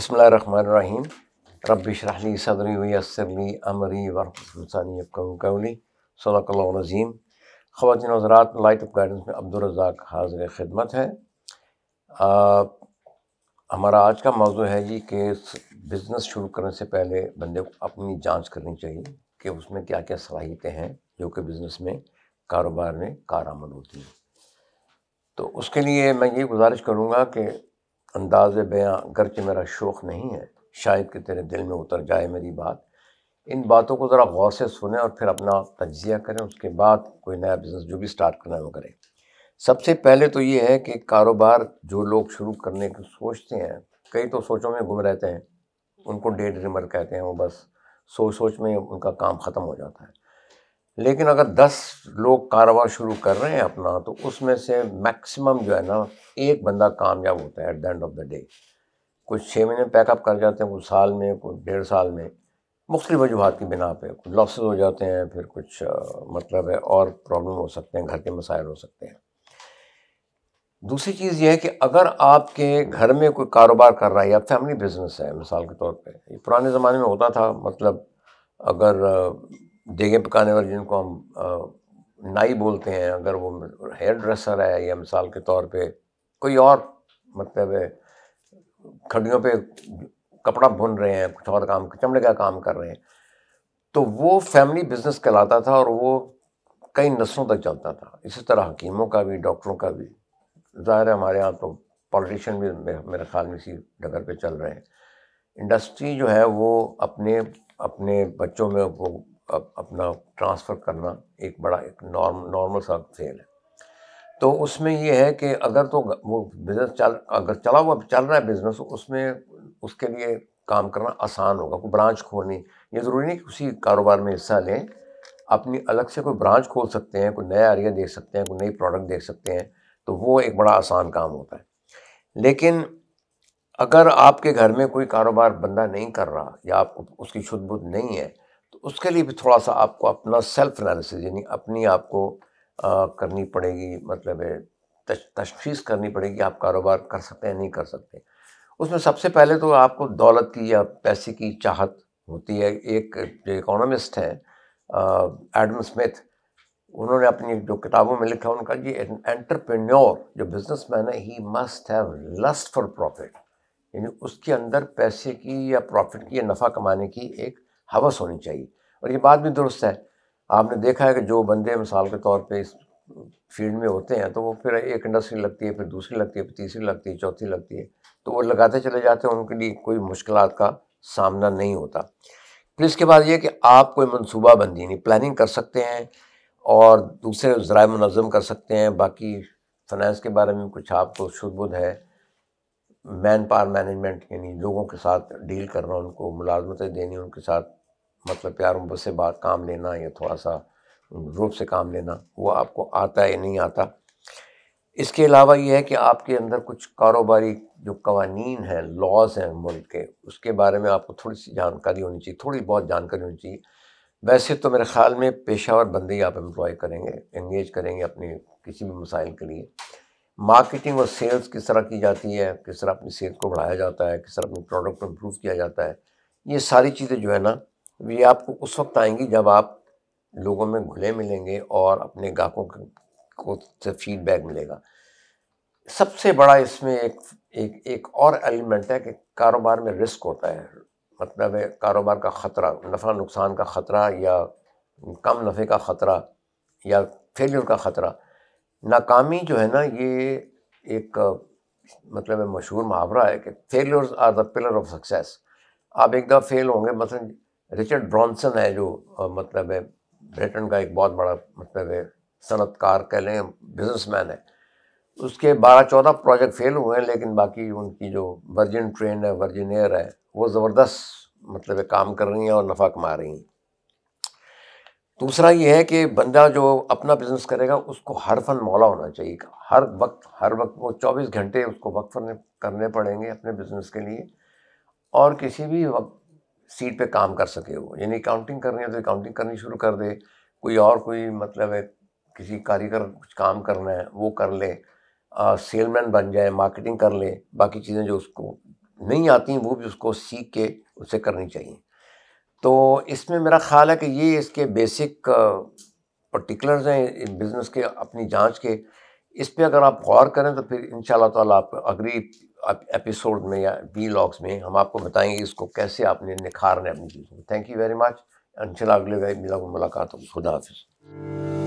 बसमीम रबरहली सदरी वसरली अमरी वरफ़ानी कौली ख़वातिन हजरात लाइट ऑफ गाइडेंस में अब्दुलरजाक हाजिर ख़िदमत है आ, हमारा आज का मौजू है जी कि बिज़नेस शुरू करने से पहले बंदे को अपनी जांच करनी चाहिए कि उसमें क्या क्या सलाहियतें हैं जो कि बिज़नेस में कारोबार में कार आमद होती हैं तो उसके लिए मैं ये गुजारिश करूँगा कि अंदाज बयाँ घर गरचे मेरा शौक़ नहीं है शायद कि तेरे दिल में उतर जाए मेरी बात इन बातों को ज़रा गौर से सुने और फिर अपना तजिया करें उसके बाद कोई नया बिज़नेस जो भी स्टार्ट करना है वो करें सबसे पहले तो ये है कि कारोबार जो लोग शुरू करने की सोचते हैं कई तो सोचों में गुम रहते हैं उनको डेढ़ ड्रीमर कहते हैं वो बस सोच सोच में उनका काम ख़त्म हो जाता है लेकिन अगर दस लोग कारोबार शुरू कर रहे हैं अपना तो उसमें से मैक्सिमम जो है ना एक बंदा कामयाब होता है at the end of the day कुछ छः महीने पैकअप कर जाते हैं कुछ साल में कुछ डेढ़ साल में मुख्तु वजूहत की बिना पे कुछ लॉसेज हो जाते हैं फिर कुछ आ, मतलब है और प्रॉब्लम हो सकते हैं घर के मसाइल हो सकते हैं दूसरी चीज़ यह है कि अगर आपके घर में कोई कारोबार कर रहा है या फैमिली बिजनेस है मिसाल के तौर पर पुराने ज़माने में होता था मतलब अगर देगे पकाने वाले जिनको हम नाई बोलते हैं अगर वो हेयर ड्रेसर है या मिसाल के तौर पे कोई और मतलब खड़ियों पे कपड़ा बुन रहे हैं कुछ और काम चमड़े का काम कर रहे हैं तो वो फैमिली बिजनेस कहलाता था और वो कई नस्लों तक चलता था इसी तरह हकीमों का भी डॉक्टरों का भी ज़ाहिर है हमारे यहाँ तो पॉलिटिशियन भी मेरे ख्याल में इसी डगर पे चल रहे हैं इंडस्ट्री जो है वो अपने अपने बच्चों में वो अप, अपना ट्रांसफ़र करना एक बड़ा एक नॉर्म नॉर्मल सा खेल है तो उसमें यह है कि अगर तो वो बिज़नेस चल अगर चला हुआ चल रहा है बिज़नेस तो उसमें उसके लिए काम करना आसान होगा कोई ब्रांच खोलनी ये ज़रूरी नहीं कि उसी कारोबार में हिस्सा लें अपनी अलग से कोई ब्रांच खोल सकते हैं कोई नया एरिया देख सकते हैं कोई नई प्रोडक्ट देख सकते हैं तो वो एक बड़ा आसान काम होता है लेकिन अगर आपके घर में कोई कारोबार बंदा नहीं कर रहा या आपको उसकी शुद्ध बुद्ध नहीं है तो उसके लिए भी थोड़ा सा आपको अपना सेल्फ एनालिसिस यानी अपनी आपको आ, करनी पड़ेगी मतलब तशीस करनी पड़ेगी आप कारोबार कर सकते हैं नहीं कर सकते उसमें सबसे पहले तो आपको दौलत की या पैसे की चाहत होती है एक जो इकोनॉमिस्ट हैं एडम स्मिथ उन्होंने अपनी जो किताबों में लिखा उनका जी एंटरप्रेन्योर जो बिज़नेस मैन है he must have lust for profit यानी उसके अंदर पैसे की या प्रॉफिट की या नफ़ा कमाने की एक हवस होनी चाहिए और ये बात भी दुरुस्त है आपने देखा है कि जो बंदे मिसाल के तौर पे इस फील्ड में होते हैं तो वो फिर एक इंडस्ट्री लगती है फिर दूसरी लगती है फिर तीसरी लगती है चौथी लगती है तो वो लगाते चले जाते हैं उनके लिए कोई मुश्किल का सामना नहीं होता फिर इसके बाद ये कि आप कोई मनसूबाबंदी नहीं प्लानिंग कर सकते हैं और दूसरे ज़रा मनज़म कर सकते हैं बाकी फाइनेंस के बारे में कुछ आपको शुद्ध है मैन पावर मैनेजमेंट यानी लोगों के साथ डील करना उनको मुलाजमतें देनी उनके साथ मतलब प्यार मोहब्बत से बात काम लेना या थोड़ा सा रूप से काम लेना वो आपको आता या नहीं आता इसके अलावा ये है कि आपके अंदर कुछ कारोबारी जो कवानीन हैं लॉज हैं मुल्क के उसके बारे में आपको थोड़ी सी जानकारी होनी चाहिए थोड़ी बहुत जानकारी होनी चाहिए वैसे तो मेरे ख्याल में पेशावर बंदे ही आप एम्प्लॉय करेंगे इंगेज करेंगे अपने किसी भी मसाइल के लिए मार्केटिंग और सेल्स किस तरह की जाती है किस तरह अपनी सेल्स को बढ़ाया जाता है किस तरह अपने प्रोडक्ट को इम्प्रूव किया जाता है ये सारी चीज़ें जो है ना ये आपको उस वक्त आएंगी जब आप लोगों में घुले मिलेंगे और अपने ग्राहकों को से फीडबैक मिलेगा सबसे बड़ा इसमें एक एक एक और एलिमेंट है कि कारोबार में रिस्क होता है मतलब है कारोबार का ख़तरा नफ़ा नुकसान का ख़तरा या कम नफ़े का ख़तरा या फेलियर का ख़तरा नाकामी जो है ना ये एक मतलब मशहूर मुहावरा है कि failures are the pillar of success आप एक दफ़ा फेल होंगे मतलब रिचर्ड ब्रॉन्सन है जो मतलब है ब्रिटेन का एक बहुत बड़ा मतलब है सनतकार कह लें बिजनेसमैन है उसके बारह चौदह प्रोजेक्ट फेल हुए हैं लेकिन बाकी उनकी जो वर्जिन ट्रेन है वर्जिन एयर है वो ज़बरदस्त मतलब है काम कर रही हैं और नफ़ा कमा रही हैं दूसरा ये है कि बंदा जो अपना बिज़नेस करेगा उसको हर फन मौला होना चाहिए हर वक्त हर वक्त वो चौबीस घंटे उसको वक्त करने पड़ेंगे अपने बिज़नेस के लिए और किसी भी वक्त सीट पे काम कर सके वो यानी काउंटिंग करनी है तो काउंटिंग करनी शुरू कर दे कोई और कोई मतलब है किसी कारीगर कुछ काम करना है वो कर ले सेलमैन बन जाए मार्केटिंग कर ले बाकी चीज़ें जो उसको नहीं आती वो भी उसको सीख के उसे करनी चाहिए तो इसमें मेरा ख्याल है कि ये इसके बेसिक पर्टिकुलर्स हैं बिज़नेस के अपनी जांच के इस पर अगर आप गौर करें तो फिर इन ताला आप अगली एपिसोड में या बी लॉग्स में हम आपको बताएंगे इसको कैसे आपने निखारना है अपनी चीज़ों को थैंक यू वेरी मच शाला अगले मिला मुलाकात हो खुदा हाफिज़